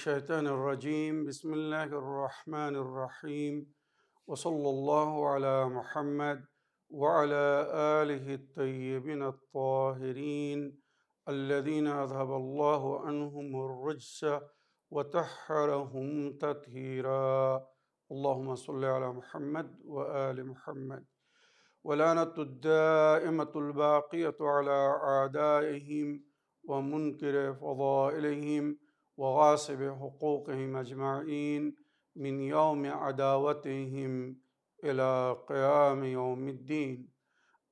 الشيطان الرجيم بسم الله الرحمن الرحيم وصلى الله على محمد وعلى آله الطيبين الطاهرين الذين أذهب الله عنهم الرجس وتحرهم تطهيرا اللهم صل على محمد وآل محمد ولانة الدائمة الباقية على أعدائهم ومنكر فضائلهم وغاصب حقوقهم أجمعين من يوم عداوتهم إلى قيام يوم الدين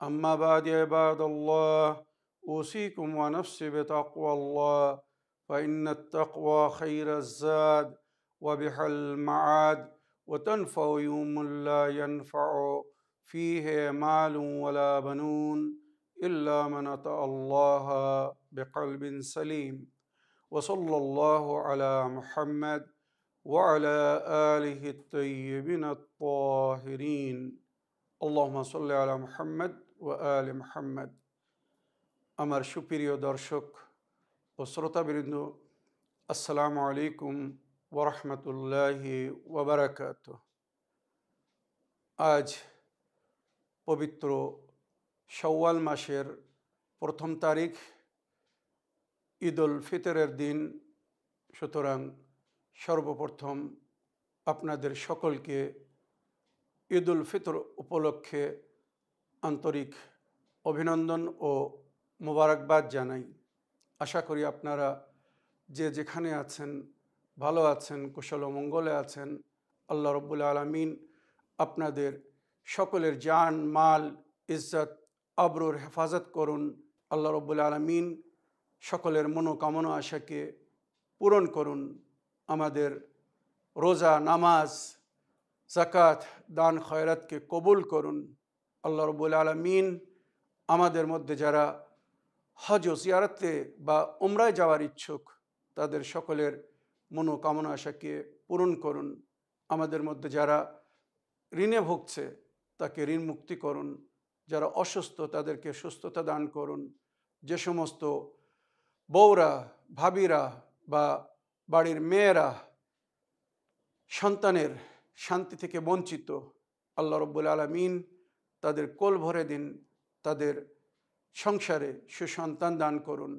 أما بعد عباد الله أوصيكم ونفسي بتقوى الله فإن التقوى خير الزاد وبح المعاد وتنفع يوم لا ينفع فيه مال ولا بنون إلا من أتى الله بقلب سليم وصلى الله على محمد وعلى آله الطيبين الطاهرين اللهم صل على محمد وآل محمد أمر شبيريو درشق وصرطة برندو السلام عليكم ورحمة الله وبركاته آج وبترو شوال মাসের প্রথম তারিখ ঈদ উল ফিতরের দিন সুতরাং সর্বপ্রথম আপনাদের সকলকে ঈদুল ফিতর উপলক্ষে আন্তরিক অভিনন্দন ও মোবারকবাদ জানাই আশা করি আপনারা যে যেখানে আছেন ভালো আছেন কুশল মঙ্গলে আছেন আল্লাহ রব্বুল আলমিন আপনাদের সকলের যান মাল ইজ্জত আবরুর হেফাজত করুন আল্লাহ রব্বুল আলমিন সকলের মনোকামনা আশাকে পূরণ করুন আমাদের রোজা নামাজ জাকাত দান খয়রাতকে কবুল করুন আল্লাহ রবুল আলমিন আমাদের মধ্যে যারা হজ সিয়ারাতে বা উমরায় যাওয়ার ইচ্ছুক তাদের সকলের মনোকামনা আশাকে পূরণ করুন আমাদের মধ্যে যারা ঋণে ভুগছে তাকে ঋণ মুক্তি করুন যারা অসুস্থ তাদেরকে সুস্থতা দান করুন যে সমস্ত বউরা ভাবিরা বা বাড়ির মেয়েরা সন্তানের শান্তি থেকে বঞ্চিত আল্লাহ রব্বুল আলমিন তাদের কোল ভরে দিন তাদের সংসারে সুসন্তান দান করুন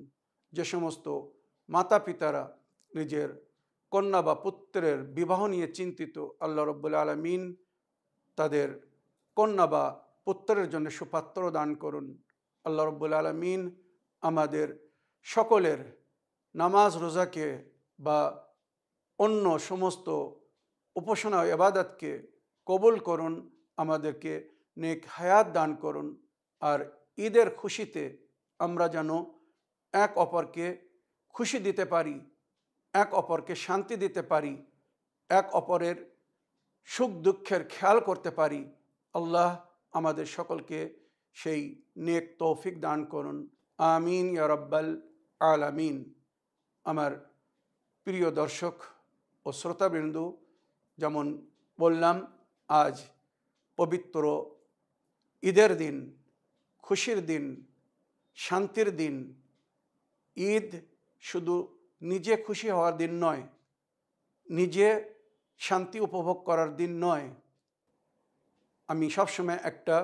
যে সমস্ত মাতা পিতারা নিজের কন্যা বা পুত্রের বিবাহ নিয়ে চিন্তিত আল্লাহ রব্বুল আলমিন তাদের কন্যা বা পুত্রের জন্য সুপাত্র দান করুন আল্লাহ রব্বুল আলমিন আমাদের সকলের নামাজ রোজাকে বা অন্য সমস্ত উপাসনা এবাদতকে কবুল করুন আমাদেরকে নেক হায়াত দান করুন আর ঈদের খুশিতে আমরা যেন এক অপরকে খুশি দিতে পারি এক অপরকে শান্তি দিতে পারি এক অপরের সুখ দুঃখের খেয়াল করতে পারি আল্লাহ আমাদের সকলকে সেই নেক তৌফিক দান করুন আমিন ইয়ারব্বাল আলামিন আমার প্রিয় দর্শক ও শ্রোতাবৃন্দ যেমন বললাম আজ পবিত্র ঈদের দিন খুশির দিন শান্তির দিন ঈদ শুধু নিজে খুশি হওয়ার দিন নয় নিজে শান্তি উপভোগ করার দিন নয় আমি সবসময় একটা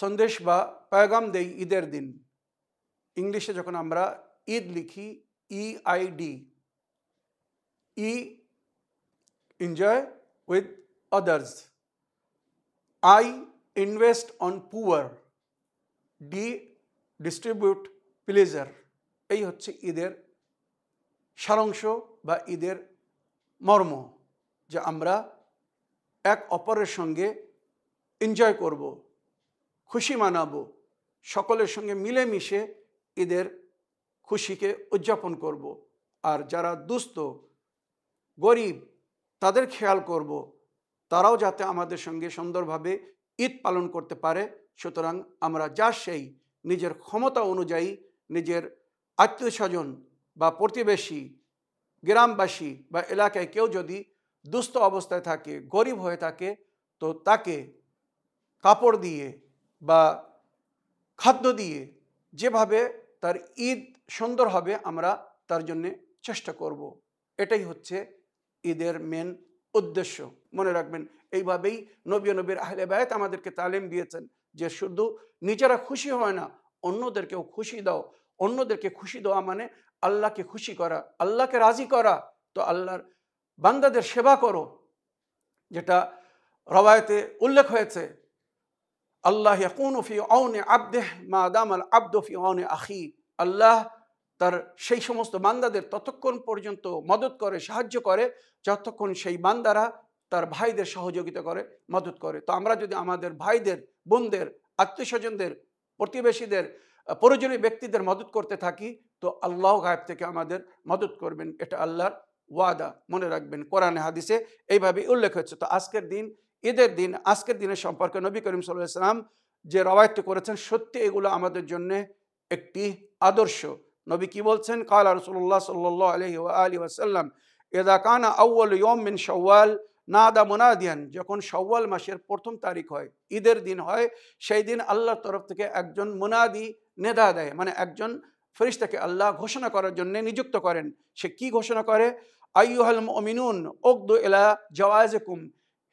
সন্দেশ বা পায়গাম দেই ঈদের দিন ইংলিশে যখন আমরা ঈদ লিখি E D E enjoy with others I invest on poor D distribute pleasure এই হচ্ছে ঈদের সারাংশ বা ঈদের মর্ম যে আমরা এক অপরের সঙ্গে এনজয় করব খুশি মানাবো সকলের সঙ্গে মিলেমিশে ঈদের খুশিকে উদযাপন করব। আর যারা দুস্থ গরিব তাদের খেয়াল করব। তারাও যাতে আমাদের সঙ্গে সুন্দরভাবে ঈদ পালন করতে পারে সুতরাং আমরা যা সেই নিজের ক্ষমতা অনুযায়ী নিজের আত্মীয় স্বজন বা প্রতিবেশী গ্রামবাসী বা এলাকায় কেউ যদি দুস্থ অবস্থায় থাকে গরিব হয়ে থাকে তো তাকে কাপড় দিয়ে বা খাদ্য দিয়ে যেভাবে তার ঈদ সুন্দর হবে আমরা তার জন্যে চেষ্টা করব। এটাই হচ্ছে ঈদের মেন উদ্দেশ্য মনে রাখবেন এইভাবেই নবী নবীর আহলে বায়াত আমাদেরকে তালিম দিয়েছেন যে শুধু নিজেরা খুশি হয় না অন্যদেরকেও খুশি দাও অন্যদেরকে খুশি দেওয়া মানে আল্লাহকে খুশি করা আল্লাহকে রাজি করা তো আল্লাহর বান্দাদের সেবা করো যেটা রবায়তে উল্লেখ হয়েছে আল্লাহ ফি অনে আব্দেহ মা আদাম আল আব্দফি অনে আখি আল্লাহ তার সেই সমস্ত বান্দাদের ততক্ষণ পর্যন্ত মদত করে সাহায্য করে যতক্ষণ সেই বান্দারা তার ভাইদের সহযোগিতা করে মদত করে তো আমরা যদি আমাদের ভাইদের বোনদের আত্মীয়স্বজনদের প্রতিবেশীদের প্রয়োজনীয় ব্যক্তিদের মদত করতে থাকি তো আল্লাহ গায়েব থেকে আমাদের মদত করবেন এটা আল্লাহর ওয়াদা মনে রাখবেন কোরআনে হাদিসে এইভাবে উল্লেখ হচ্ছে তো আজকের দিন ঈদের দিন আজকের দিনের সম্পর্কে নবী করিম সাল্লাম যে রবায়তটি করেছেন সত্যি এগুলো আমাদের জন্য একটি আদর্শ নবী কি বলছেন কাল রসুল্লাহ সাল্লাহ আলহি আলী ওয়াসাল্লাম এদা কানা আউ্ল ইয়ম মিন সওয়াল নাদা মোনাদিয়ান যখন সওয়াল মাসের প্রথম তারিখ হয় ঈদের দিন হয় সেই দিন আল্লাহর তরফ থেকে একজন মোনাদি নেদা দেয় মানে একজন ফেরিস্তাকে আল্লাহ ঘোষণা করার জন্য নিযুক্ত করেন সে কি ঘোষণা করে আইয়ুহাল অমিনুন ওকদু এলা কুম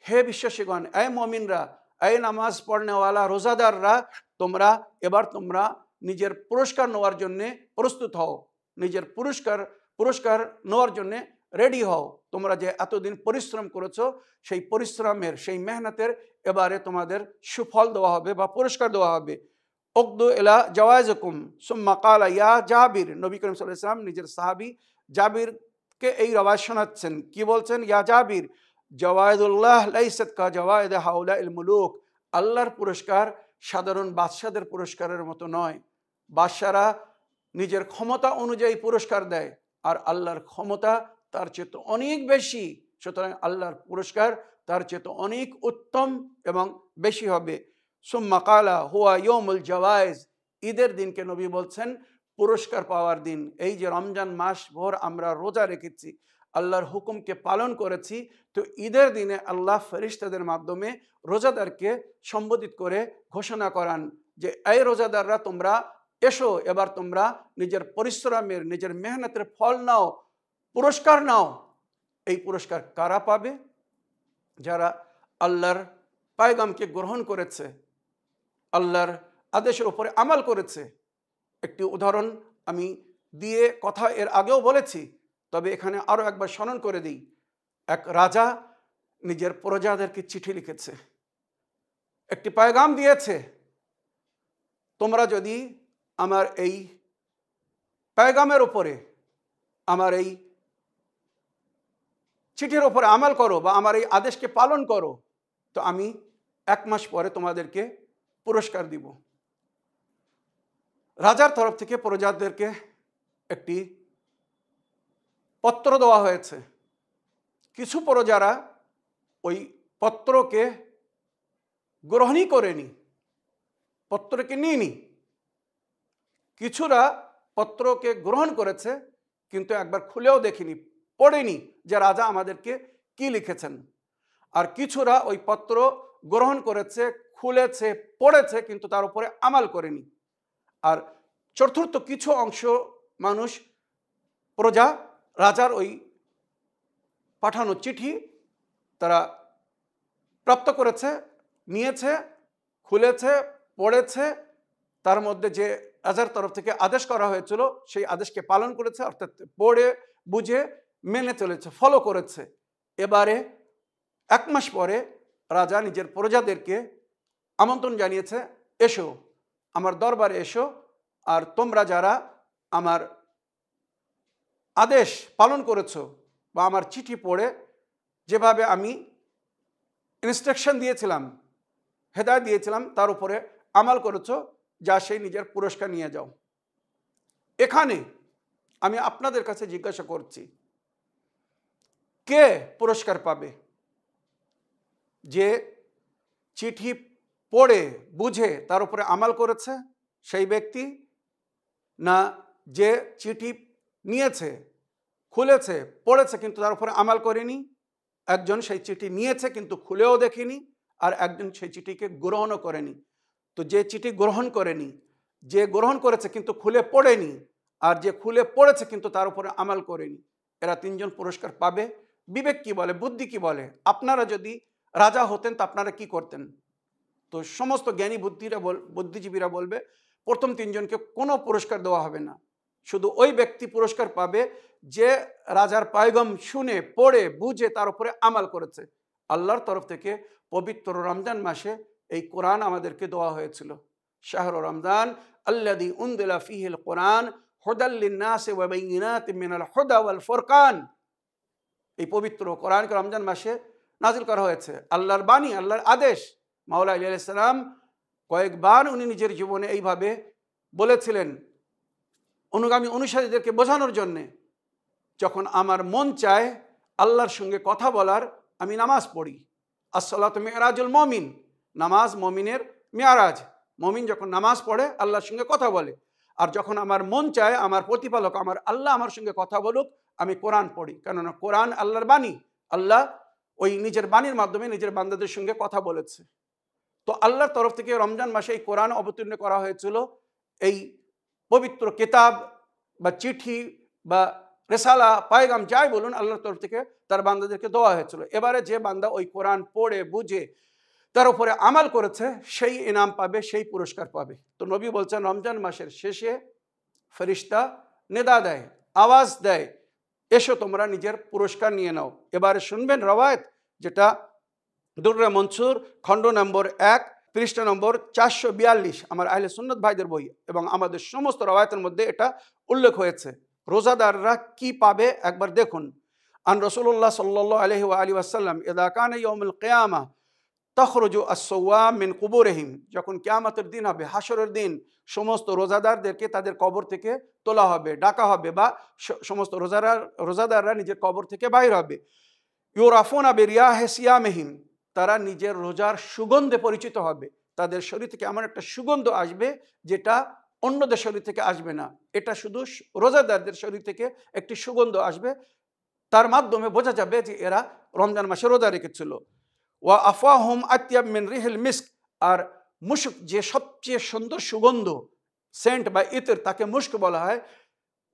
হে বিশ্বাসীগণ এ মমিনরা এ নামাজ পড়নেওয়ালা রোজাদাররা তোমরা এবার তোমরা নিজের পুরস্কার নেওয়ার জন্যে প্রস্তুত হও নিজের পুরস্কার পুরস্কার নেওয়ার জন্যে রেডি হও তোমরা যে এতদিন পরিশ্রম করেছো সেই পরিশ্রমের সেই মেহনতের এবারে তোমাদের সুফল দেওয়া হবে বা পুরস্কার দেওয়া হবে ওকদু এলা জওয়াজকুম সুম্মা কালা ইয়া জাবির নবী করিম সাল্লাহ ইসলাম নিজের সাহাবি জাবিরকে এই রবায় শোনাচ্ছেন কি বলছেন ইয়া জাবির জওয়ায়দুল্লাহ কা জওয়ায়দ হাউলা মুলুক আল্লাহর পুরস্কার সাধারণ বাদশাদের পুরস্কারের মতো নয় বাদশারা নিজের ক্ষমতা অনুযায়ী পুরস্কার দেয় আর আল্লাহর ক্ষমতা তার চেয়ে অনেক বেশি সুতরাং আল্লাহর পুরস্কার তার চেয়ে অনেক উত্তম এবং বেশি হবে সুম্মাকালা হুয়া ইয়মুল জওয়াইজ ঈদের দিনকে নবী বলছেন পুরস্কার পাওয়ার দিন এই যে রমজান মাস ভোর আমরা রোজা রেখেছি আল্লাহর হুকুমকে পালন করেছি তো ঈদের দিনে আল্লাহ ফেরিস্তাদের মাধ্যমে রোজাদারকে সম্বোধিত করে ঘোষণা করান যে এই রোজাদাররা তোমরা এসো এবার তোমরা নিজের পরিশ্রমের নিজের মেহনতের ফল নাও পুরস্কার নাও এই পুরস্কার কারা পাবে যারা আল্লাহর পায়গামকে গ্রহণ করেছে আল্লাহর আদেশের উপরে আমাল করেছে একটি উদাহরণ আমি দিয়ে কথা এর আগেও বলেছি তবে এখানে আরও একবার স্মরণ করে দিই এক রাজা নিজের প্রজাদেরকে চিঠি লিখেছে একটি পায়গাম দিয়েছে তোমরা যদি আমার এই পায়গামের ওপরে আমার এই চিঠির ওপরে আমল করো বা আমার এই আদেশকে পালন করো তো আমি এক মাস পরে তোমাদেরকে পুরস্কার দিব রাজার তরফ থেকে প্রজাদেরকে একটি পত্র দেওয়া হয়েছে কিছু প্রজারা ওই পত্রকে গ্রহণই করেনি পত্রকে নিয়ে কিছুরা পত্রকে গ্রহণ করেছে কিন্তু একবার খুলেও দেখিনি পড়েনি যে রাজা আমাদেরকে কি লিখেছেন আর কিছুরা ওই পত্র গ্রহণ করেছে খুলেছে পড়েছে কিন্তু তার উপরে আমাল করেনি আর চতুর্থ কিছু অংশ মানুষ প্রজা রাজার ওই পাঠানো চিঠি তারা প্রাপ্ত করেছে নিয়েছে খুলেছে পড়েছে তার মধ্যে যে রাজার তরফ থেকে আদেশ করা হয়েছিল সেই আদেশকে পালন করেছে অর্থাৎ পড়ে বুঝে মেনে চলেছে ফলো করেছে এবারে এক মাস পরে রাজা নিজের প্রজাদেরকে আমন্ত্রণ জানিয়েছে এসো আমার দরবারে এসো আর তোমরা যারা আমার আদেশ পালন করেছ বা আমার চিঠি পড়ে যেভাবে আমি ইনস্ট্রাকশন দিয়েছিলাম হেদায় দিয়েছিলাম তার উপরে আমাল করেছ যা সেই নিজের পুরস্কার নিয়ে যাও এখানে আমি আপনাদের কাছে জিজ্ঞাসা করছি কে পুরস্কার পাবে যে চিঠি পড়ে বুঝে তার উপরে আমাল করেছে সেই ব্যক্তি না যে চিঠি নিয়েছে খুলেছে পড়েছে কিন্তু তার উপরে আমাল করেনি একজন সেই চিঠি নিয়েছে কিন্তু খুলেও দেখেনি আর একজন সেই চিঠিকে গ্রহণও করেনি তো যে চিঠি গ্রহণ করেনি যে গ্রহণ করেছে কিন্তু খুলে পড়েনি আর যে খুলে পড়েছে কিন্তু তার উপরে আমাল করেনি এরা তিনজন পুরস্কার পাবে বিবেক কি বলে বুদ্ধি কি বলে আপনারা যদি রাজা হতেন তা আপনারা কি করতেন তো সমস্ত জ্ঞানী বুদ্ধিরা বল বুদ্ধিজীবীরা বলবে প্রথম তিনজনকে কোনো পুরস্কার দেওয়া হবে না শুধু ওই ব্যক্তি পুরস্কার পাবে যে রাজার পায়গম শুনে পড়ে বুঝে তার উপরে আমাল করেছে আল্লাহর তরফ থেকে পবিত্র রমজান মাসে এই কোরআন আমাদেরকে দেওয়া হয়েছিল শাহর রমজান আল্লাদি উন্দুল্লা ফিহিল কোরআন হোদাল্লিনাসে মিনাল এই পবিত্র কোরআনকে রমজান মাসে নাজিল করা হয়েছে আল্লাহর বাণী আল্লাহর আদেশ মাওলা আলি আলাইসালাম কয়েকবার উনি নিজের জীবনে এইভাবে বলেছিলেন অনুগামী অনুসারীদেরকে বোঝানোর জন্যে যখন আমার মন চায় আল্লাহর সঙ্গে কথা বলার আমি নামাজ পড়ি আসলাত মেয়ারাজুল মমিন নামাজ মমিনের মেয়ারাজ মমিন যখন নামাজ পড়ে আল্লাহর সঙ্গে কথা বলে আর যখন আমার মন চায় আমার প্রতিপালক আমার আল্লাহ আমার সঙ্গে কথা বলুক আমি কোরআন পড়ি কেননা কোরআন আল্লাহর বাণী আল্লাহ ওই নিজের বাণীর মাধ্যমে নিজের বান্দাদের সঙ্গে কথা বলেছে তো আল্লাহর তরফ থেকে রমজান মাসে এই কোরআন অবতীর্ণ করা হয়েছিল এই পবিত্র কেতাব বা চিঠি বা রেসালা পায়গাম যাই বলুন আল্লাহর তরফ থেকে তার বান্দাদেরকে দেওয়া হয়েছিল এবারে যে বান্দা ওই কোরআন পড়ে বুঝে তার উপরে আমাল করেছে সেই ইনাম পাবে সেই পুরস্কার পাবে তো নবী বলছেন রমজান মাসের শেষে ফেরিস্তা নেদা দেয় আওয়াজ দেয় এসো তোমরা নিজের পুরস্কার নিয়ে নাও এবারে শুনবেন রবায়ত যেটা দুর্রা মনসুর খণ্ড নম্বর এক পৃষ্ঠা নম্বর চারশো বিয়াল্লিশ আমার আহলে সুন্নত ভাইদের বই এবং আমাদের সমস্ত রবায়তের মধ্যে এটা উল্লেখ হয়েছে রোজাদাররা কি পাবে একবার দেখুন আন রসুল্লাহ সাল্ল আলহি আলী আসাল্লাম এদা কান কেয়ামা তখরজু আসওয়া মিন রহিম যখন কেয়ামতের দিন হবে হাসরের দিন সমস্ত রোজাদারদেরকে তাদের কবর থেকে তোলা হবে ডাকা হবে বা সমস্ত রোজাদার রোজাদাররা নিজের কবর থেকে বাইর হবে আবে রিয়া হেসিয়া মেহিম তারা নিজের রোজার সুগন্ধে পরিচিত হবে তাদের শরীর থেকে এমন একটা সুগন্ধ আসবে যেটা অন্যদের শরীর থেকে আসবে না এটা শুধু রোজাদারদের শরীর থেকে একটি সুগন্ধ আসবে তার মাধ্যমে বোঝা যাবে যে এরা রমজান মাসে রোজা রেখেছিল ওয়া আফা হোম আতিয়াব মিন রিহেল মিস্ক আর মুস্ক যে সবচেয়ে সুন্দর সুগন্ধ সেন্ট বা ইতের তাকে মুস্ক বলা হয়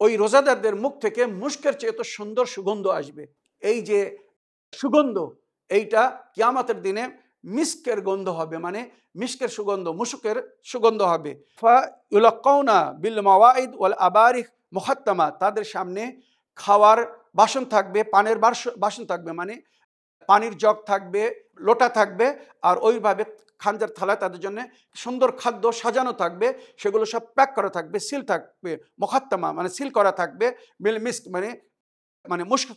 ওই রোজাদারদের মুখ থেকে মুস্কের চেয়ে তো সুন্দর সুগন্ধ আসবে এই যে সুগন্ধ এইটা কিয়ামাতের দিনে মিস্কের গন্ধ হবে মানে মিস্কের সুগন্ধ মুসুকের সুগন্ধ হবে ফা বিল মাওয়াইদ ওয়াল আবারিক মোহাত্তামা তাদের সামনে খাওয়ার বাসন থাকবে পানের বাসন থাকবে মানে পানির জগ থাকবে লোটা থাকবে আর ওইভাবে খাঞ্জার থালায় তাদের জন্য সুন্দর খাদ্য সাজানো থাকবে সেগুলো সব প্যাক করা থাকবে সিল থাকবে মোখাত্তামা মানে সিল করা থাকবে মিল মিস্ক মানে মানে মুস্ক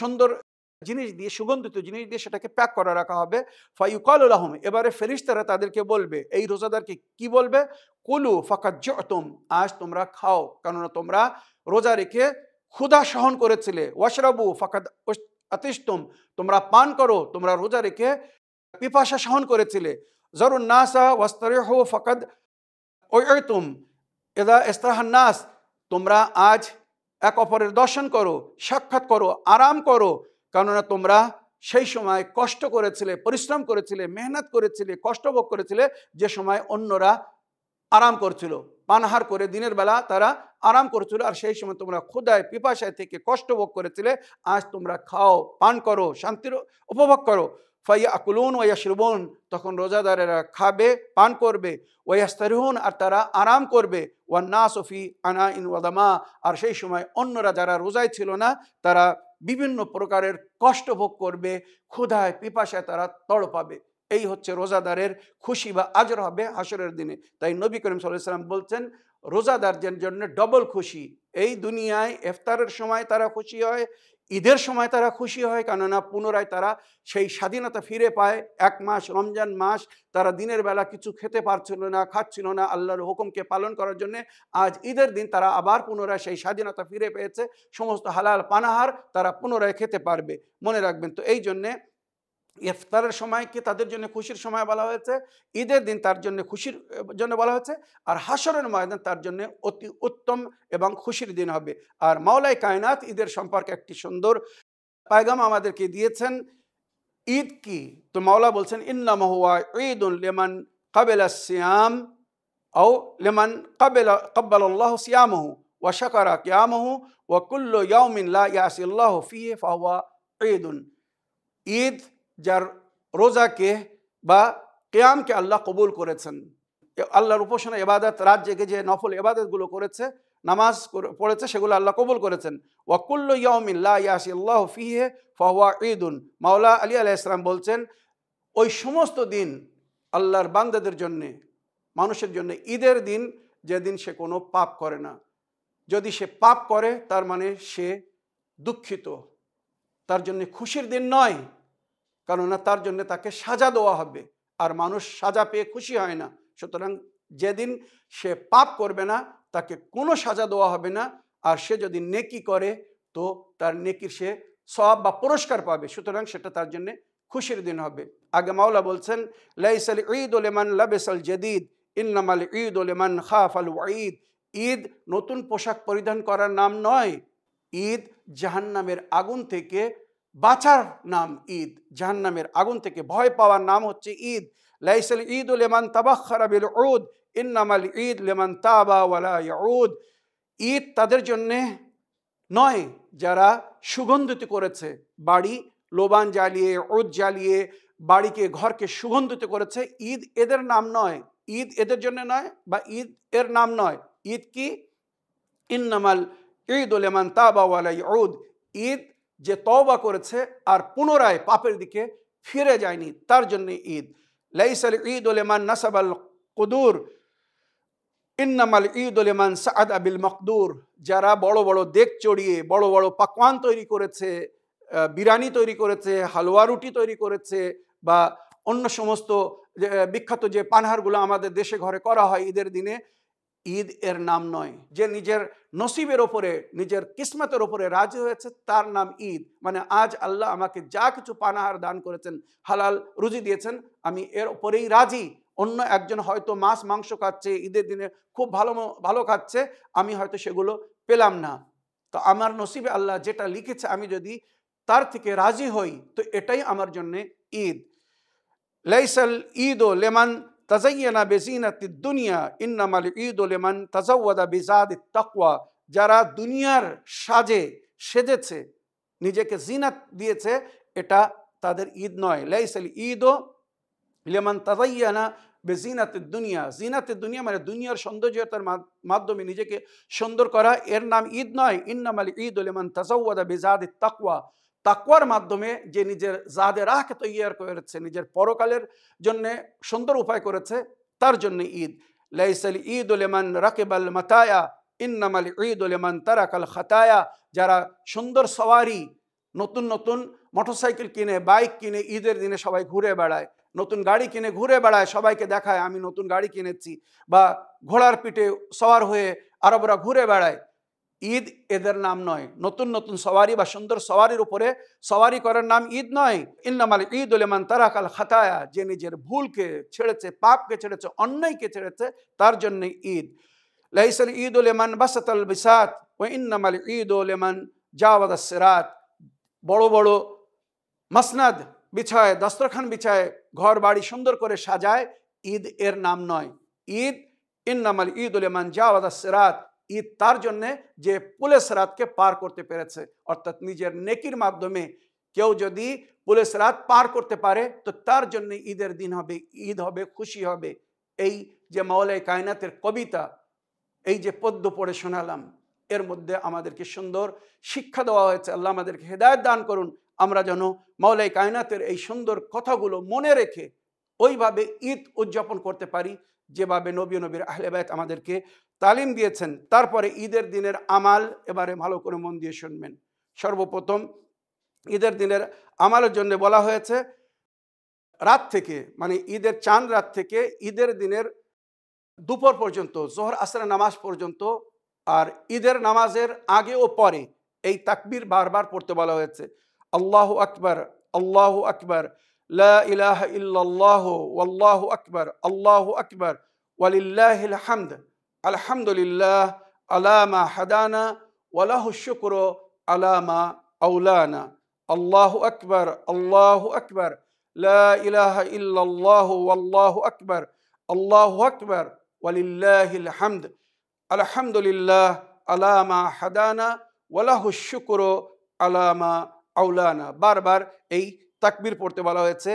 সুন্দর জিনিস দিয়ে সুগন্ধিত জিনিস দিয়ে সেটাকে প্যাক করে রাখা হবে ফাইউ কল আহম এবারে ফেরিস্তারা তাদেরকে বলবে এই রোজাদারকে কি বলবে কুলু ফাকাজ্জতুম আজ তোমরা খাও কেননা তোমরা রোজা রেখে ক্ষুধা সহন করেছিলে ওয়াশরাবু ফাঁকা আতিস্তুম তোমরা পান করো তোমরা রোজা রেখে পিপাসা সহন করেছিলে জরুন নাসা ওয়াস্তারেহ ফাকাদ ওয়তুম এদা এস্তাহান নাস তোমরা আজ এক অপরের দর্শন করো সাক্ষাৎ করো আরাম করো কেননা তোমরা সেই সময় কষ্ট করেছিলে পরিশ্রম করেছিলে মেহনত করেছিলে কষ্টভোগ করেছিলে যে সময় অন্যরা আরাম করছিল পানহার করে দিনের বেলা তারা আরাম করছিল আর সেই সময় তোমরা ক্ষুদায় পিপাসায় থেকে কষ্টভোগ করেছিলে আজ তোমরা খাও পান করো শান্তির উপভোগ করো ফাইয়া আকুলুন ওয়া শ্রবণ তখন রোজাদারেরা খাবে পান করবে ওয়া ওয়াস্তারিহন আর তারা আরাম করবে ওয়ান্না সফি আনা ইন ওয়াদামা আর সেই সময় অন্যরা যারা রোজায় ছিল না তারা বিভিন্ন প্রকারের কষ্ট ভোগ করবে ক্ষুধায় পিপাসায় তারা তড়পাবে এই হচ্ছে রোজাদারের খুশি বা আজর হবে হাসরের দিনে তাই নবী করিম সাল্লাম বলছেন রোজাদারদের জন্য ডবল খুশি এই দুনিয়ায় এফতারের সময় তারা খুশি হয় ঈদের সময় তারা খুশি হয় কেননা পুনরায় তারা সেই স্বাধীনতা ফিরে পায় এক মাস রমজান মাস তারা দিনের বেলা কিছু খেতে পারছিল না খাচ্ছিল না আল্লাহর হুকুমকে পালন করার জন্যে আজ ঈদের দিন তারা আবার পুনরায় সেই স্বাধীনতা ফিরে পেয়েছে সমস্ত হালাল পানাহার তারা পুনরায় খেতে পারবে মনে রাখবেন তো এই জন্যে ইফতারের সময়কে তাদের জন্য খুশির সময় বলা হয়েছে ঈদের দিন তার জন্য খুশির জন্য বলা হয়েছে আর হাসরের ময়দান তার জন্য অতি উত্তম এবং খুশির দিন হবে আর মাওলাই কায়নাত ঈদের সম্পর্কে একটি সুন্দর পায়গাম আমাদেরকে দিয়েছেন ঈদ কি তো মাওলা বলছেন ইন্নামহুয়া ঈদ উল লেমান কাবেলা সিয়াম ও লেমান কাবেলা কব্বাল্লাহ সিয়ামহু ওয়া শাকারা কিয়ামহু ওয়া কুল্লু ইয়াউমিন লা ইয়াসিল্লাহু ফিহি ফাওয়া ঈদ যার রোজাকে বা কেয়ামকে আল্লাহ কবুল করেছেন আল্লাহর উপাসনা এবাদত রাত জেগে যে নফল এবাদতগুলো করেছে নামাজ পড়েছে সেগুলো আল্লাহ কবুল করেছেন ওয়াকুল্ল ইয়াউমিল্লা ফিহে ফাহুয়া ঈদুন মাওলা আলী আলাহ ইসলাম বলছেন ওই সমস্ত দিন আল্লাহর বান্দাদের জন্যে মানুষের জন্য ঈদের দিন যেদিন সে কোনো পাপ করে না যদি সে পাপ করে তার মানে সে দুঃখিত তার জন্য খুশির দিন নয় কেননা তার জন্য তাকে সাজা দেওয়া হবে আর মানুষ সাজা পেয়ে খুশি হয় না সুতরাং যেদিন সে পাপ করবে না তাকে কোনো সাজা দেওয়া হবে না আর সে যদি নেকি করে তো তার নেকির সে সব বা পুরস্কার পাবে সুতরাং সেটা তার জন্য খুশির দিন হবে আগে মাওলা বলছেন লাইসাল ঈদ ওলেমান লাবেসাল ইনাম আল ঈদ ওলেমান খাফ আল ঈদ ঈদ নতুন পোশাক পরিধান করার নাম নয় ঈদ জাহান্নামের আগুন থেকে বাঁচার নাম ঈদ জাহান্নামের আগুন থেকে ভয় পাওয়ার নাম হচ্ছে ঈদ লাইসাল ঈদ উল খারাপ তাবাখারাবিল উদ ইন্নামাল ঈদ লেমান তাবা ওয়ালা ঈদ তাদের জন্যে নয় যারা সুগন্ধিত করেছে বাড়ি লোবান জ্বালিয়ে ঔদ জ্বালিয়ে বাড়িকে ঘরকে সুগন্ধিত করেছে ঈদ এদের নাম নয় ঈদ এদের জন্য নয় বা ঈদ এর নাম নয় ঈদ কি ইনামাল ঈদ উলেমান তাবা ওয়ালাই ঔদ ঈদ যে তওবা করেছে আর পুনরায় পাপের দিকে ফিরে যায়নি তার জন্য ঈদ লাইস আল ঈদ ওলেমান নাসাব আল ইন্নাম ইন্নামাল ঈদ ওলেমান সাদ আবিল মকদুর যারা বড় বড় দেখ চড়িয়ে বড় বড় পাকওয়ান তৈরি করেছে বিরানি তৈরি করেছে হালুয়া রুটি তৈরি করেছে বা অন্য সমস্ত বিখ্যাত যে পানহারগুলো আমাদের দেশে ঘরে করা হয় ঈদের দিনে ঈদ এর নাম নয় যে নিজের নসিবের ওপরে নিজের কিসমতের ওপরে রাজি হয়েছে তার নাম ঈদ মানে আজ আল্লাহ আমাকে যা কিছু পানাহার দান করেছেন হালাল রুজি দিয়েছেন আমি এর ওপরেই রাজি অন্য একজন হয়তো মাছ মাংস খাচ্ছে ঈদের দিনে খুব ভালো ভালো খাচ্ছে আমি হয়তো সেগুলো পেলাম না তো আমার নসিবে আল্লাহ যেটা লিখেছে আমি যদি তার থেকে রাজি হই তো এটাই আমার জন্যে ঈদ লাইসাল ঈদ ও লেমান তাজাইয়ানা বেসিনাতি দুনিয়া ইন্নামাল ঈদ ওলেমান তাজাউদা বিজাদ তাকুয়া যারা দুনিয়ার সাজে সেজেছে নিজেকে জিনাত দিয়েছে এটা তাদের ঈদ নয় লাইসাল ঈদ ও লেমান তাজাইয়ানা বেজিনাতে দুনিয়া জিনাতে দুনিয়া মানে দুনিয়ার সৌন্দর্যতার মাধ্যমে নিজেকে সুন্দর করা এর নাম ঈদ নয় ইন্নামাল ঈদ ওলেমান তাজাউদা বিজাদ তাকুয়া তাকুয়ার মাধ্যমে যে নিজের জাহাদে রাহকে তৈয়ার করেছে নিজের পরকালের জন্যে সুন্দর উপায় করেছে তার জন্য ঈদ লাইসাল ঈদ উলেমান রাকেবাল মাতায়া ইন্নামাল ঈদ উলেমান তারাকাল খাতায়া যারা সুন্দর সওয়ারি নতুন নতুন মোটরসাইকেল কিনে বাইক কিনে ঈদের দিনে সবাই ঘুরে বেড়ায় নতুন গাড়ি কিনে ঘুরে বেড়ায় সবাইকে দেখায় আমি নতুন গাড়ি কিনেছি বা ঘোড়ার পিঠে সওয়ার হয়ে আরবরা ঘুরে বেড়ায় ঈদ এদের নাম নয় নতুন নতুন সওয়ারি বা সুন্দর সওয়ারির উপরে সওয়ারি করার নাম ঈদ নয় ইন্নামাল ঈদ উলেমান তারাকাল খাতায়া যে নিজের ভুলকে ছেড়েছে পাপকে ছেড়েছে অন্যায়কে ছেড়েছে তার জন্য ঈদ লাইসাল ঈদ উলেমান বাসাতাল বিসাত ও ইন্নামাল ঈদ উলেমান জাওয়াদ সেরাত বড় বড় মাসনাদ বিছায় দস্তরখান বিছায় ঘর বাড়ি সুন্দর করে সাজায় ঈদ এর নাম নয় ঈদ ইন্নামাল ঈদ উলেমান জাওয়াদ সেরাত ঈদ তার জন্যে যে পুলিশ রাতকে পার করতে পেরেছে অর্থাৎ নিজের নেকির মাধ্যমে কেউ যদি পুলিশ রাত পার করতে পারে তো তার জন্য ঈদের দিন হবে ঈদ হবে খুশি হবে এই যে মাওলাই কায়নাতের কবিতা এই যে পদ্য পড়ে শোনালাম এর মধ্যে আমাদেরকে সুন্দর শিক্ষা দেওয়া হয়েছে আল্লাহ আমাদেরকে হেদায়ত দান করুন আমরা যেন মাওলাই কায়নাতের এই সুন্দর কথাগুলো মনে রেখে ওইভাবে ঈদ উদযাপন করতে পারি যেভাবে নবী নবীর আহলেবায়ত আমাদেরকে তালিম দিয়েছেন তারপরে ঈদের দিনের আমাল এবারে ভালো করে মন দিয়ে শুনবেন সর্বপ্রথম ঈদের দিনের আমালের জন্য বলা হয়েছে রাত থেকে মানে ঈদের চাঁদ রাত থেকে ঈদের দিনের দুপুর পর্যন্ত জোহর আসরের নামাজ পর্যন্ত আর ঈদের নামাজের আগে ও পরে এই তাকবির বারবার পড়তে বলা হয়েছে আল্লাহ আকবার আল্লাহ আকবার لا اله الا الله والله اكبر الله اكبر ولله الحمد الحمد لله على ما حدانا وله الشكر على ما اولانا الله اكبر الله اكبر لا اله الا الله والله اكبر الله اكبر ولله الحمد الحمد لله على ما حدانا وله الشكر على ما اولانا بار بار أي তাকবির পড়তে বলা হয়েছে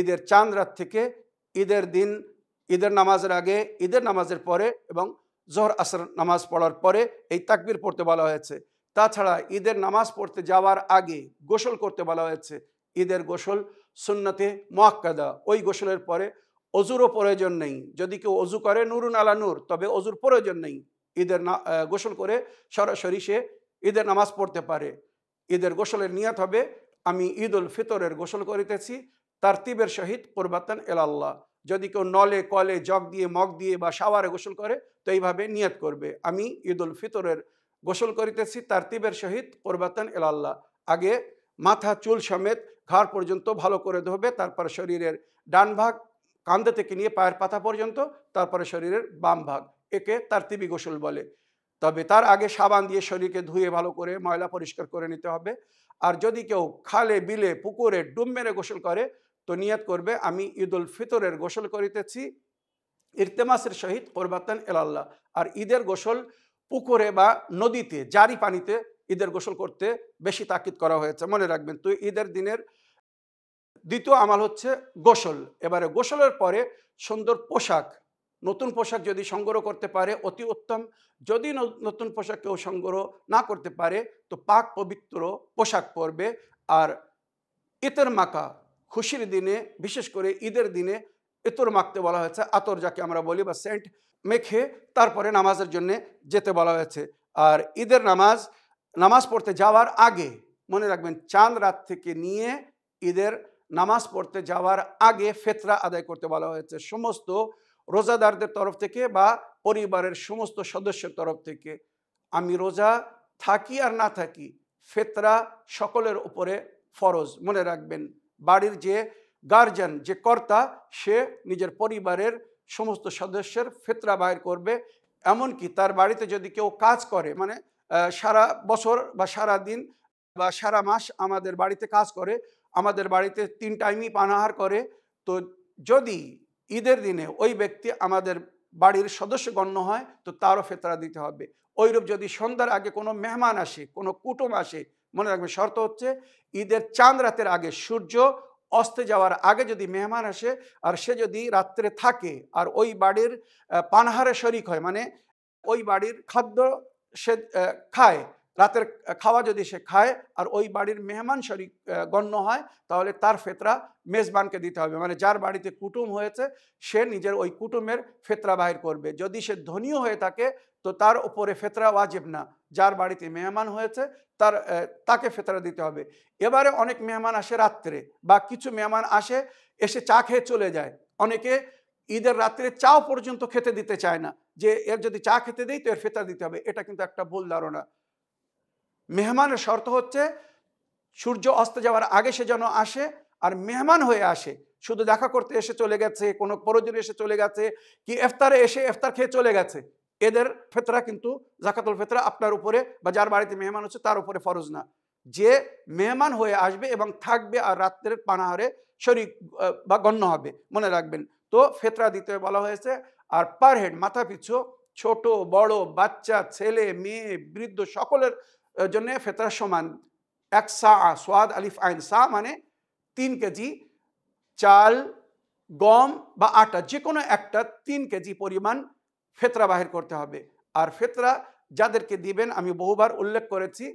ঈদের চাঁদ রাত থেকে ঈদের দিন ঈদের নামাজের আগে ঈদের নামাজের পরে এবং জোহর আসর নামাজ পড়ার পরে এই তাকবির পড়তে বলা হয়েছে তাছাড়া ঈদের নামাজ পড়তে যাওয়ার আগে গোসল করতে বলা হয়েছে ঈদের গোসল সুন্নতে মোয়াক্কাদা ওই গোসলের পরে অজুরও প্রয়োজন নেই যদি কেউ অজু করে নুরুন আলা নূর তবে অজুর প্রয়োজন নেই ঈদের না গোসল করে সরাসরি সে ঈদের নামাজ পড়তে পারে ঈদের গোসলের নিয়াত হবে আমি ঈদ উল ফিতরের গোসল করিতেছি তারতিবের সহিত কোরবাতান এলাল্লাহ যদি কেউ নলে কলে জগ দিয়ে মগ দিয়ে বা শাওয়ারে গোসল করে তো এইভাবে নিয়ত করবে আমি ঈদ উল ফিতরের গোসল করিতেছি তারতিবের সহিত কোরবাতান এলাল্লাহ আগে মাথা চুল সমেত ঘাড় পর্যন্ত ভালো করে ধোবে তারপর শরীরের ডান ভাগ কান্দে থেকে নিয়ে পায়ের পাতা পর্যন্ত তারপরে শরীরের বাম ভাগ একে তারতিবি গোসল বলে তবে তার আগে সাবান দিয়ে শরীরকে ধুয়ে ভালো করে ময়লা পরিষ্কার করে নিতে হবে আর যদি কেউ খালে বিলে পুকুরে ডুম মেরে গোসল করে তো নিয়াত করবে আমি ঈদুল ফিতরের গোসল করিতেছি ইরতেমাসের সহিত কোরবাতান এলাল্লাহ আর ঈদের গোসল পুকুরে বা নদীতে জারি পানিতে ঈদের গোসল করতে বেশি তাকিদ করা হয়েছে মনে রাখবেন তো ঈদের দিনের দ্বিতীয় আমাল হচ্ছে গোসল এবারে গোসলের পরে সুন্দর পোশাক নতুন পোশাক যদি সংগ্রহ করতে পারে অতি উত্তম যদি নতুন পোশাক কেউ সংগ্রহ না করতে পারে তো পাক পবিত্র পোশাক পরবে আর ইতর মাকা খুশির দিনে বিশেষ করে ঈদের দিনে ইতর মাখতে বলা হয়েছে আতর যাকে আমরা বলি বা সেন্ট মেখে তারপরে নামাজের জন্য যেতে বলা হয়েছে আর ঈদের নামাজ নামাজ পড়তে যাওয়ার আগে মনে রাখবেন চাঁদ রাত থেকে নিয়ে ঈদের নামাজ পড়তে যাওয়ার আগে ফেতরা আদায় করতে বলা হয়েছে সমস্ত রোজাদারদের তরফ থেকে বা পরিবারের সমস্ত সদস্যের তরফ থেকে আমি রোজা থাকি আর না থাকি ফেতরা সকলের উপরে ফরজ মনে রাখবেন বাড়ির যে গার্জিয়ান যে কর্তা সে নিজের পরিবারের সমস্ত সদস্যের ফেতরা বাইর করবে এমনকি তার বাড়িতে যদি কেউ কাজ করে মানে সারা বছর বা সারা দিন বা সারা মাস আমাদের বাড়িতে কাজ করে আমাদের বাড়িতে তিন টাইমই পানাহার করে তো যদি ঈদের দিনে ওই ব্যক্তি আমাদের বাড়ির সদস্য গণ্য হয় তো তারও ফেতরা দিতে হবে ওইরূপ যদি সন্ধ্যার আগে কোনো মেহমান আসে কোনো কুটুম আসে মনে রাখবে শর্ত হচ্ছে ঈদের চাঁদ রাতের আগে সূর্য অস্তে যাওয়ার আগে যদি মেহমান আসে আর সে যদি রাত্রে থাকে আর ওই বাড়ির পানহারে শরিক হয় মানে ওই বাড়ির খাদ্য সে খায় রাতের খাওয়া যদি সে খায় আর ওই বাড়ির মেহমান শরীর গণ্য হয় তাহলে তার ফেতরা মেজবানকে দিতে হবে মানে যার বাড়িতে কুটুম হয়েছে সে নিজের ওই কুটুমের ফেতরা বাহির করবে যদি সে ধনীও হয়ে থাকে তো তার ওপরে ফেতরা ওয়াজিব না যার বাড়িতে মেহমান হয়েছে তার তাকে ফেতরা দিতে হবে এবারে অনেক মেহমান আসে রাত্রে বা কিছু মেহমান আসে এসে চা খেয়ে চলে যায় অনেকে ঈদের রাত্রে চাও পর্যন্ত খেতে দিতে চায় না যে এর যদি চা খেতে দেই তো এর ফেতরা দিতে হবে এটা কিন্তু একটা ভুল ধারণা মেহমানের শর্ত হচ্ছে সূর্য অস্ত যাওয়ার আগে সে যেন আসে আর মেহমান হয়ে আসে শুধু দেখা করতে এসে চলে গেছে কোনো প্রয়োজনে এসে চলে গেছে কি এফতারে এসে এফতার খেয়ে চলে গেছে এদের ফেতরা কিন্তু জাকাতুল ফেতরা আপনার উপরে বা যার বাড়িতে মেহমান হচ্ছে তার উপরে ফরজ না যে মেহমান হয়ে আসবে এবং থাকবে আর রাত্রের পানাহারে শরীর বা গণ্য হবে মনে রাখবেন তো ফেতরা দিতে বলা হয়েছে আর পার হেড মাথা পিছু ছোট বড় বাচ্চা ছেলে মেয়ে বৃদ্ধ সকলের জন্য ফেতরা সমান এক সা সোয়াদ আলিফ আইন সা মানে তিন কেজি চাল গম বা আটা যে কোনো একটা তিন কেজি পরিমাণ ফেতরা বাহির করতে হবে আর ফেতরা যাদেরকে দিবেন আমি বহুবার উল্লেখ করেছি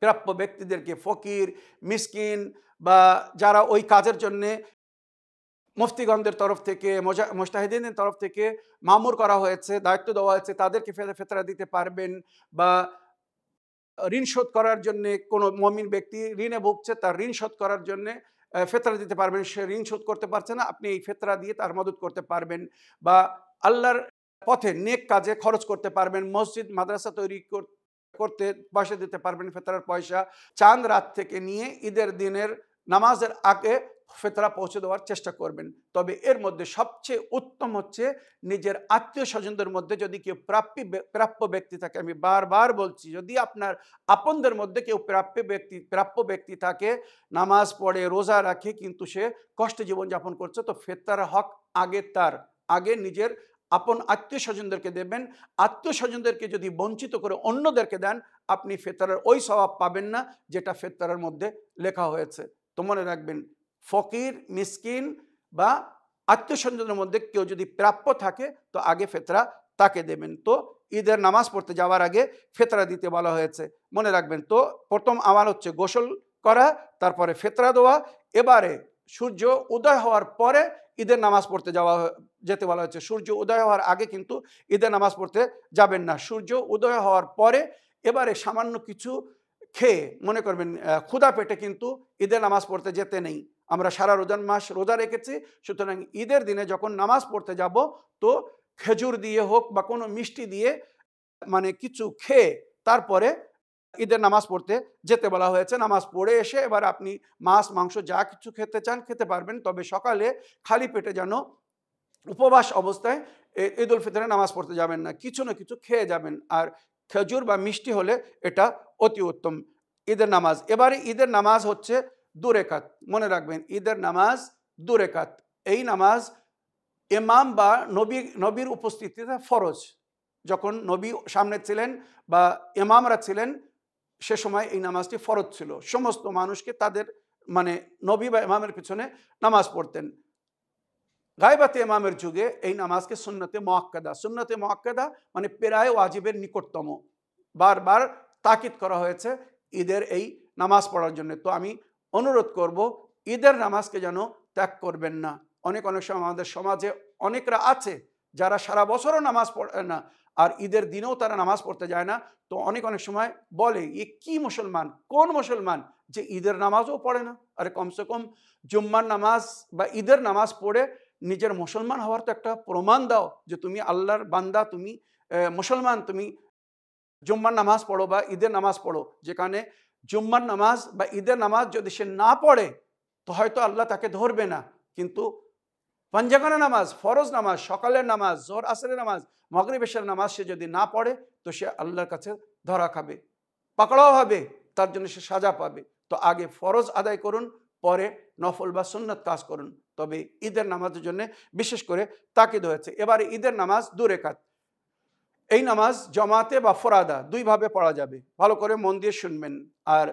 প্রাপ্য ব্যক্তিদেরকে ফকির মিসকিন বা যারা ওই কাজের জন্যে মুফতিগণদের তরফ থেকে মোস্তাহিদিনের তরফ থেকে মামুর করা হয়েছে দায়িত্ব দেওয়া হয়েছে তাদেরকে ফেতরা দিতে পারবেন বা ঋণ শোধ করার জন্য কোনো মমিন ব্যক্তি ঋণে ভুগছে তার ঋণ শোধ করার জন্যে ফেতরা দিতে পারবেন সে ঋণ শোধ করতে পারছে না আপনি এই ফেতরা দিয়ে তার মদত করতে পারবেন বা আল্লাহর পথে নেক কাজে খরচ করতে পারবেন মসজিদ মাদ্রাসা তৈরি করতে পয়সা দিতে পারবেন ফেতরার পয়সা চাঁদ রাত থেকে নিয়ে ঈদের দিনের নামাজের আগে ফেতরা পৌঁছে দেওয়ার চেষ্টা করবেন তবে এর মধ্যে সবচেয়ে উত্তম হচ্ছে নিজের আত্মীয় স্বজনদের মধ্যে যদি কেউ প্রাপ্য প্রাপ্য ব্যক্তি থাকে আমি বারবার বলছি যদি আপনার আপনদের মধ্যে কেউ প্রাপ্য ব্যক্তি প্রাপ্য ব্যক্তি থাকে নামাজ পড়ে রোজা রাখে কিন্তু সে কষ্ট জীবনযাপন করছে তো ফেতার হক আগে তার আগে নিজের আপন আত্মীয় স্বজনদেরকে দেবেন আত্মীয় স্বজনদেরকে যদি বঞ্চিত করে অন্যদেরকে দেন আপনি ফেতারার ওই স্বভাব পাবেন না যেটা ফেতারার মধ্যে লেখা হয়েছে তো মনে রাখবেন ফকির মিসকিন বা আত্মীয়স্বজনের মধ্যে কেউ যদি প্রাপ্য থাকে তো আগে ফেতরা তাকে দেবেন তো ঈদের নামাজ পড়তে যাওয়ার আগে ফেতরা দিতে বলা হয়েছে মনে রাখবেন তো প্রথম আমার হচ্ছে গোসল করা তারপরে ফেতরা দেওয়া এবারে সূর্য উদয় হওয়ার পরে ঈদের নামাজ পড়তে যাওয়া যেতে বলা হয়েছে সূর্য উদয় হওয়ার আগে কিন্তু ঈদের নামাজ পড়তে যাবেন না সূর্য উদয় হওয়ার পরে এবারে সামান্য কিছু খেয়ে মনে করবেন ক্ষুধা পেটে কিন্তু ঈদের নামাজ পড়তে যেতে নেই আমরা সারা রোজান মাস রোজা রেখেছি সুতরাং ঈদের দিনে যখন নামাজ পড়তে যাব তো খেজুর দিয়ে হোক বা কোনো মিষ্টি দিয়ে মানে কিছু খেয়ে তারপরে ঈদের নামাজ পড়তে যেতে বলা হয়েছে নামাজ পড়ে এসে এবার আপনি মাছ মাংস যা কিছু খেতে চান খেতে পারবেন তবে সকালে খালি পেটে যেন উপবাস অবস্থায় ঈদ উল ফিতরে নামাজ পড়তে যাবেন না কিছু না কিছু খেয়ে যাবেন আর খেজুর বা মিষ্টি হলে এটা অতি উত্তম ঈদের নামাজ এবারে ঈদের নামাজ হচ্ছে দুরেকাত মনে রাখবেন ঈদের নামাজ দুরেকাত এই নামাজ এমাম বা নবী নবীর উপস্থিতিতে ফরজ যখন নবী সামনে ছিলেন বা এমামরা ছিলেন সে সময় এই নামাজটি ফরজ ছিল সমস্ত মানুষকে তাদের মানে নবী বা ইমামের পিছনে নামাজ পড়তেন গাইবাতে ইমামের যুগে এই নামাজকে সুন্নতে মোয়াক্কাদা সুন্নতে মোয়াক্কাদা মানে প্রায় ওয়াজিবের নিকটতম বারবার তাকিদ করা হয়েছে ঈদের এই নামাজ পড়ার জন্য তো আমি অনুরোধ করব ঈদের নামাজকে যেন ত্যাগ করবেন না অনেক অনেক সময় আমাদের সমাজে অনেকরা আছে যারা সারা বছরও নামাজ পড়ে না আর ঈদের দিনেও তারা নামাজ পড়তে যায় না তো অনেক অনেক সময় বলে এ কি মুসলমান কোন মুসলমান যে ঈদের নামাজও পড়ে না আরে কমসে কম জুম্মার নামাজ বা ঈদের নামাজ পড়ে নিজের মুসলমান হওয়ার তো একটা প্রমাণ দাও যে তুমি আল্লাহর বান্দা তুমি মুসলমান তুমি জুম্মার নামাজ পড়ো বা ঈদের নামাজ পড়ো যেখানে জুম্মার নামাজ বা ঈদের নামাজ যদি সে না পড়ে তো হয়তো আল্লাহ তাকে ধরবে না কিন্তু পাঞ্জাগানের নামাজ ফরজ নামাজ সকালের নামাজ জোর আসরের নামাজ মগরিবেশের নামাজ সে যদি না পড়ে তো সে আল্লাহর কাছে ধরা খাবে পাকড়াও হবে তার জন্য সে সাজা পাবে তো আগে ফরজ আদায় করুন পরে নফল বা সুন্নত কাজ করুন তবে ঈদের নামাজের জন্য বিশেষ করে তাকিদ হয়েছে এবারে ঈদের নামাজ দূরে রেখাত এই নামাজ জমাতে বা ফরাদা দুইভাবে পড়া যাবে ভালো করে মন দিয়ে শুনবেন আর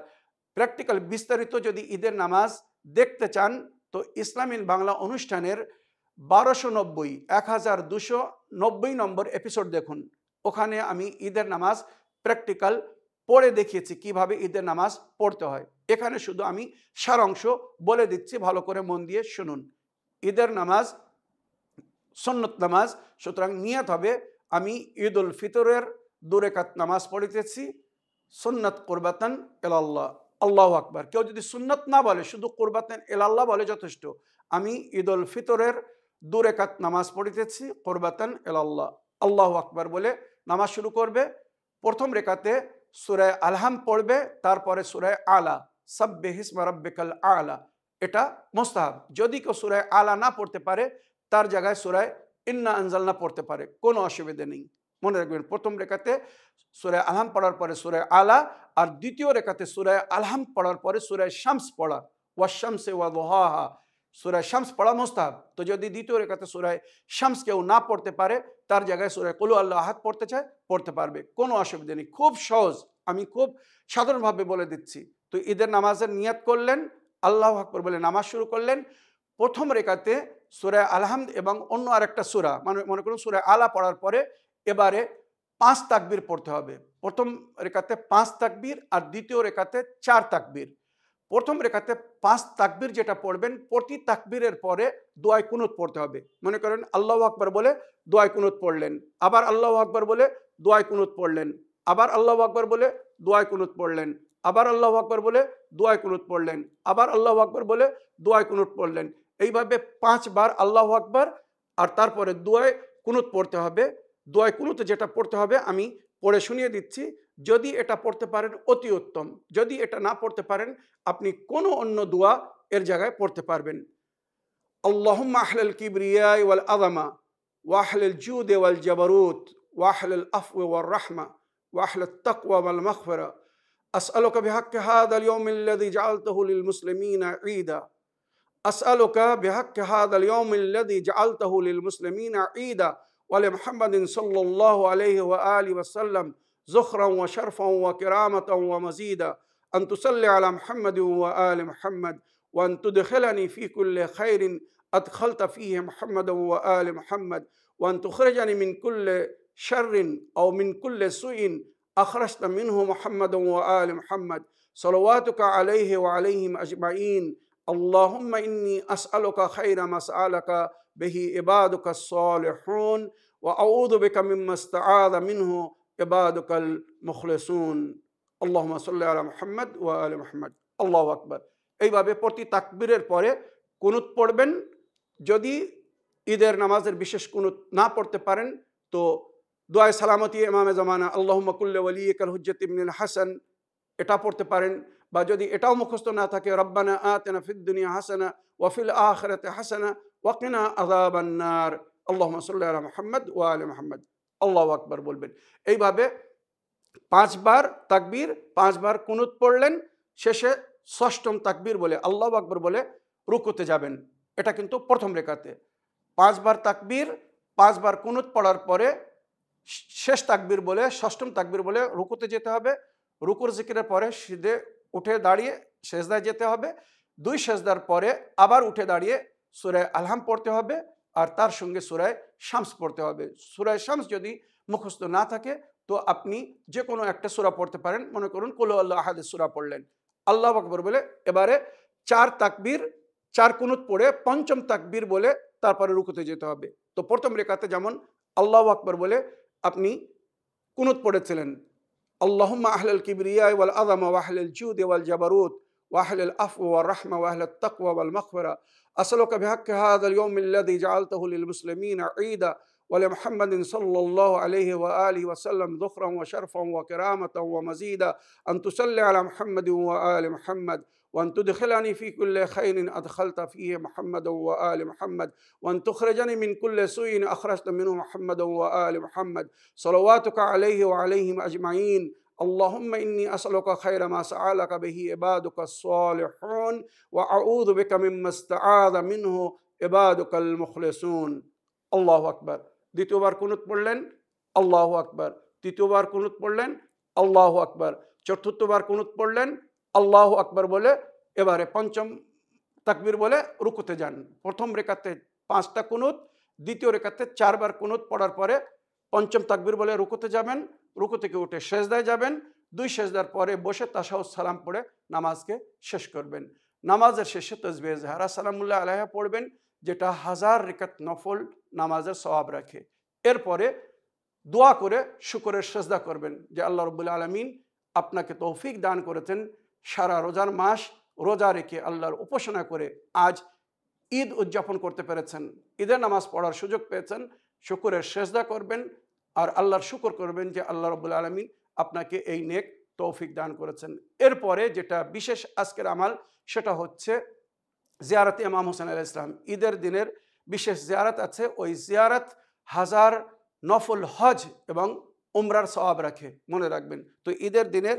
প্র্যাকটিক্যাল বিস্তারিত যদি ঈদের নামাজ দেখতে চান তো ইসলামিন বাংলা অনুষ্ঠানের বারোশো নব্বই এক হাজার দুশো নব্বই নম্বর এপিসোড দেখুন ওখানে আমি ঈদের নামাজ প্র্যাকটিক্যাল পড়ে দেখিয়েছি কিভাবে ঈদের নামাজ পড়তে হয় এখানে শুধু আমি সারাংশ বলে দিচ্ছি ভালো করে মন দিয়ে শুনুন ঈদের নামাজ সন্নত নামাজ সুতরাং নিয়ত হবে আমি ঈদ উল ফিতরের দুরেকাত নামাজ পড়িতেছি সুন্নত কোরবাতন এলাল্লাহ আল্লাহ আকবর কেউ যদি সুন্নত না বলে শুধু কোরবাতেন এলাল্লাহ বলে যথেষ্ট আমি ঈদ উল ফিতরের দুরেকাত নামাজ পড়িতেছি কোরবাতন এলাল্লাহ আল্লাহ আকবর বলে নামাজ শুরু করবে প্রথম রেখাতে সুরায় আলহাম পড়বে তারপরে সুরায় আলা সাব্বে হিসমা রব্বেকাল আলা এটা মোস্তাহাব যদি কেউ সুরায় আলা না পড়তে পারে তার জায়গায় সুরায় ইন্না আনজালনা পড়তে পারে কোনো অসুবিধে নেই মনে রাখবেন প্রথম রেখাতে সুরায় আলহাম পড়ার পরে সুরায় আলা আর দ্বিতীয় রেখাতে সুরায় আলহাম পড়ার পরে সুরায় শামস পড়া ওয়া শামসে ওয়া দোহা সুরায় শামস পড়া মোস্তাহ তো যদি দ্বিতীয় রেখাতে সুরায় শামস কেউ না পড়তে পারে তার জায়গায় সুরায় কলু আল্লাহ আহাত পড়তে চায় পড়তে পারবে কোনো অসুবিধে নেই খুব সহজ আমি খুব সাধারণভাবে বলে দিচ্ছি তো ঈদের নামাজের নিয়াত করলেন আল্লাহ আকবর বলে নামাজ শুরু করলেন প্রথম রেখাতে সুরায় আলহামদ এবং অন্য আরেকটা সুরা মানে মনে করুন সুরায় আলা পড়ার পরে এবারে পাঁচ তাকবির পড়তে হবে প্রথম রেখাতে পাঁচ তাকবির আর দ্বিতীয় রেখাতে চার তাকবির প্রথম রেখাতে পাঁচ তাকবির যেটা পড়বেন প্রতি তাকবিরের পরে দোয়াই কুনুত পড়তে হবে মনে করেন আল্লাহ আকবর বলে দোয়াই কুনুত পড়লেন আবার আল্লাহ আকবর বলে দোয়াই কুনুত পড়লেন আবার আল্লাহ আকবর বলে দোয়াই কুনুত পড়লেন আবার আল্লাহ আকবর বলে দোয়াই কুনুত পড়লেন আবার আল্লাহ আকবর বলে দোয়াই কুনুত পড়লেন এইভাবে পাঁচবার আল্লাহ আকবার আর তারপরে দোয়ায় কুনুত পড়তে হবে দোয়ায় কুনুতে যেটা পড়তে হবে আমি পড়ে শুনিয়ে দিচ্ছি যদি এটা পড়তে পারেন অতি উত্তম যদি এটা না পড়তে পারেন আপনি কোনো অন্য দোয়া এর জায়গায় পড়তে পারবেন আল্লাহম্মা আহলাল কিবরিয়াই ওয়াল আদামা ওয়াহলাল জুদ ওয়াল জবরুত ওয়াহলাল আফ ওয়াল রাহমা ওয়াহলাল তক ওয়াল মখফরা أسألك بحق هذا اليوم الذي جعلته للمسلمين عيدا أسألك بحق هذا اليوم الذي جعلته للمسلمين عيدا ولمحمد صلى الله عليه وآله وسلم زخرا وشرفا وكرامة ومزيدا أن تصلي على محمد وآل محمد وأن تدخلني في كل خير أدخلت فيه محمدا وآل محمد وأن تخرجني من كل شر أو من كل سوء أخرجت منه محمدا وآل محمد صلواتك عليه وعليهم أجمعين اللهم إني أسألك خير ما سألك به عبادك الصالحون وأعوذ بك مما استعاذ منه عبادك المخلصون اللهم صل على محمد وآل محمد আল্লাহ আকবর এইভাবে প্রতি তাকবীরের পরে কুনুত পড়বেন যদি ঈদের নামাজের বিশেষ কুনুত না পড়তে পারেন তো দোয়ায় সালামতি ইমামে জামানা আল্লাহ মকুল্লা ওয়ালি কাল হুজ্জত ইমিন হাসান এটা পড়তে পারেন বা যদি এটাও মুখস্থ না থাকে রব্বানা আতেনা ফিদ্দুনিয়া হাসানা ওয়াফিল আখরাতে হাসানা ওয়াকিনা আদাবান্নার আল্লাহ সাল্লাহ মোহাম্মদ ওয়াল মোহাম্মদ আল্লাহ আকবর বলবেন এইভাবে পাঁচবার তাকবীর পাঁচবার কুনুত পড়লেন শেষে ষষ্ঠম তাকবীর বলে আল্লাহ আকবর বলে রুকুতে যাবেন এটা কিন্তু প্রথম রেখাতে পাঁচবার তাকবীর পাঁচবার কুনুত পড়ার পরে শেষ তাকবীর বলে ষষ্ঠম তাকবীর বলে রুকুতে যেতে হবে রুকুর জিকিরের পরে সিদে উঠে দাঁড়িয়ে সেজদায় যেতে হবে দুই সেজদার পরে আবার উঠে দাঁড়িয়ে সুরায় আলহাম পড়তে হবে আর তার সঙ্গে সুরায় শামস পড়তে হবে সুরায় শামস যদি মুখস্থ না থাকে তো আপনি যে কোনো একটা সুরা পড়তে পারেন মনে করুন কুলু আল্লাহ আহাদের সুরা পড়লেন আল্লাহ আকবর বলে এবারে চার তাকবীর চার কুনুত পড়ে পঞ্চম তাকবীর বলে তারপরে রুকুতে যেতে হবে তো প্রথম রেখাতে যেমন আল্লাহ আকবর বলে আপনি কুনুত পড়েছিলেন اللهم أهل الكبرياء والعظمة وأهل الجود والجبروت وأهل العفو والرحمة وأهل التقوى والمغفرة أسألك بحق هذا اليوم الذي جعلته للمسلمين عيدا ولمحمد صلى الله عليه وآله وسلم ذخرا وشرفا وكرامة ومزيدا أن تصلي على محمد وآل محمد وأن تدخلني في كل خير أدخلت فيه محمدا وآل محمد وأن تخرجني من كل سوء أخرجت منه محمدا وآل محمد صلواتك عليه وعليهم أجمعين اللهم إني أسألك خير ما سألك به عبادك الصالحون وأعوذ بك مما استعاذ منه عبادك المخلصون الله أكبر দ্বিতীয়বার কুনুত পড়লেন আল্লাহ আকবার তৃতীয়বার কুনুত পড়লেন আল্লাহ আকবার চতুর্থবার কুনুত পড়লেন আল্লাহ আকবর বলে এবারে পঞ্চম তাকবির বলে রুকুতে যান প্রথম রেখাতে পাঁচটা কুনুত দ্বিতীয় রেখাতে চারবার কুনুত পড়ার পরে পঞ্চম তাকবির বলে রুকুতে যাবেন রুকু থেকে উঠে সেজদায় যাবেন দুই সেজদার পরে বসে তাসাহ সালাম পড়ে নামাজকে শেষ করবেন নামাজের শেষে তসবে জাহারা সালামুল্লাহ আলাহা পড়বেন যেটা হাজার রেখাত নফল নামাজের স্বভাব রাখে এরপরে দোয়া করে শুকরের সেজদা করবেন যে আল্লাহ রবুল্লা আলমিন আপনাকে তৌফিক দান করেছেন সারা রোজার মাস রোজা রেখে আল্লাহর উপাসনা করে আজ ঈদ উদযাপন করতে পেরেছেন ঈদের নামাজ পড়ার সুযোগ পেয়েছেন শুকুরের সেজদা করবেন আর আল্লাহর শুকর করবেন যে আল্লাহ রবুল আলমিন আপনাকে এই নেক তৌফিক দান করেছেন এরপরে যেটা বিশেষ আজকের আমাল সেটা হচ্ছে জিয়ারতে ইমাম হোসেন আল ইসলাম ঈদের দিনের বিশেষ জিয়ারত আছে ওই জিয়ারত হাজার নফল হজ এবং উমরার সওয়াব রাখে মনে রাখবেন তো ঈদের দিনের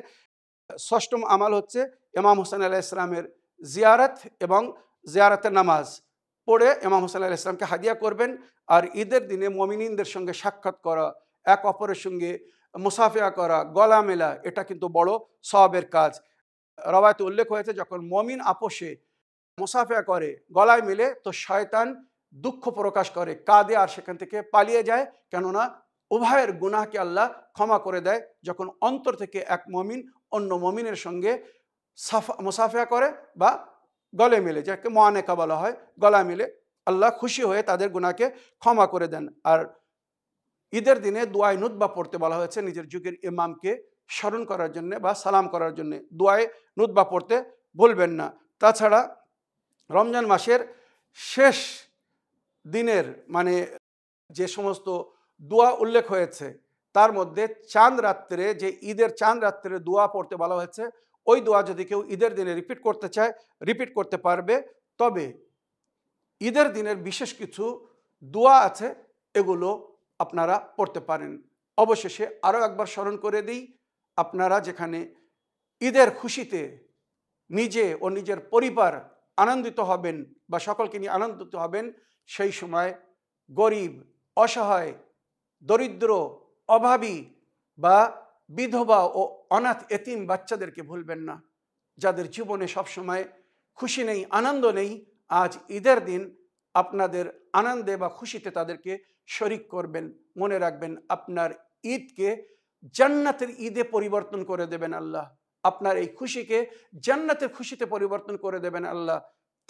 ষষ্ঠম আমাল হচ্ছে এমাম হোসেন আলাহ ইসলামের জিয়ারত এবং জিয়ারতের নামাজ পড়ে এমাম হোসেন আলাহ ইসলামকে হাদিয়া করবেন আর ঈদের দিনে মমিনিনদের সঙ্গে সাক্ষাৎ করা এক অপরের সঙ্গে মুসাফিয়া করা গলা মেলা এটা কিন্তু বড় সবের কাজ রবায়তে উল্লেখ হয়েছে যখন মমিন আপোষে মুসাফিয়া করে গলায় মেলে তো শয়তান দুঃখ প্রকাশ করে কাঁদে আর সেখান থেকে পালিয়ে যায় কেননা উভয়ের গুনাহকে আল্লাহ ক্ষমা করে দেয় যখন অন্তর থেকে এক মমিন অন্য মমিনের সঙ্গে সাফা মুসাফিয়া করে বা গলে মিলে যাকে মহানেকা বলা হয় গলা মিলে আল্লাহ খুশি হয়ে তাদের গুণাকে ক্ষমা করে দেন আর ঈদের দিনে দোয়াই নুদবা পড়তে বলা হয়েছে নিজের যুগের ইমামকে স্মরণ করার জন্যে বা সালাম করার জন্যে দোয়ায় নুদবা পড়তে বলবেন না তাছাড়া রমজান মাসের শেষ দিনের মানে যে সমস্ত দোয়া উল্লেখ হয়েছে তার মধ্যে চাঁদ রাত্রে যে ঈদের চাঁদ রাত্রে দোয়া পড়তে বলা হয়েছে ওই দোয়া যদি কেউ ঈদের দিনে রিপিট করতে চায় রিপিট করতে পারবে তবে ঈদের দিনের বিশেষ কিছু দোয়া আছে এগুলো আপনারা পড়তে পারেন অবশেষে আরও একবার স্মরণ করে দিই আপনারা যেখানে ঈদের খুশিতে নিজে ও নিজের পরিবার আনন্দিত হবেন বা সকলকে নিয়ে আনন্দিত হবেন সেই সময় গরিব অসহায় দরিদ্র অভাবী বা বিধবা ও অনাথ এতিম বাচ্চাদেরকে ভুলবেন না যাদের জীবনে সবসময় খুশি নেই আনন্দ নেই আজ ঈদের দিন আপনাদের আনন্দে বা খুশিতে তাদেরকে শরিক করবেন মনে রাখবেন আপনার ঈদকে জান্নাতের ঈদে পরিবর্তন করে দেবেন আল্লাহ আপনার এই খুশিকে জান্নাতের খুশিতে পরিবর্তন করে দেবেন আল্লাহ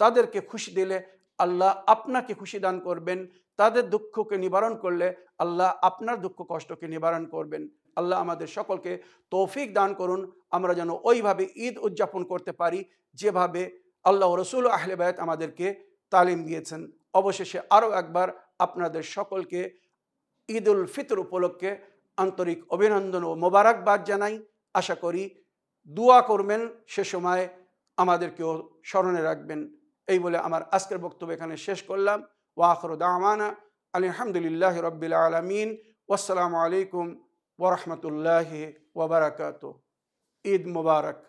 তাদেরকে খুশি দিলে আল্লাহ আপনাকে খুশি দান করবেন তাদের দুঃখকে নিবারণ করলে আল্লাহ আপনার দুঃখ কষ্টকে নিবারণ করবেন আল্লাহ আমাদের সকলকে তৌফিক দান করুন আমরা যেন ওইভাবে ঈদ উদযাপন করতে পারি যেভাবে আল্লাহ রসুল আহলে আমাদেরকে তালিম দিয়েছেন অবশেষে আরও একবার আপনাদের সকলকে ঈদ উল ফিতর উপলক্ষে আন্তরিক অভিনন্দন ও মোবারকবাদ জানাই আশা করি দোয়া করবেন সে সময় আমাদেরকেও স্মরণে রাখবেন এই বলে আমার আজকের বক্তব্য এখানে শেষ করলাম ওয়াখর দামানা আলহামদুলিল্লাহ রবিল আলমিন ওসালামু আলাইকুম ওরহমতুল্লাহ ওবরাকাত ঈদ মুবারক